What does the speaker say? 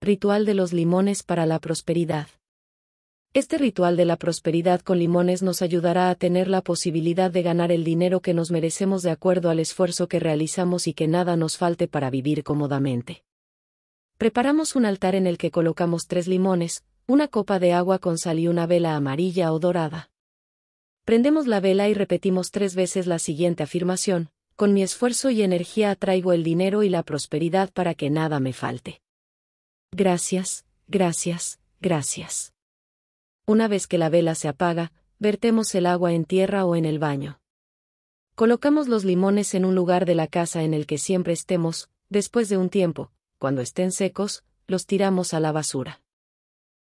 Ritual de los limones para la prosperidad. Este ritual de la prosperidad con limones nos ayudará a tener la posibilidad de ganar el dinero que nos merecemos de acuerdo al esfuerzo que realizamos y que nada nos falte para vivir cómodamente. Preparamos un altar en el que colocamos tres limones, una copa de agua con sal y una vela amarilla o dorada. Prendemos la vela y repetimos tres veces la siguiente afirmación, con mi esfuerzo y energía atraigo el dinero y la prosperidad para que nada me falte. Gracias, gracias, gracias. Una vez que la vela se apaga, vertemos el agua en tierra o en el baño. Colocamos los limones en un lugar de la casa en el que siempre estemos, después de un tiempo, cuando estén secos, los tiramos a la basura.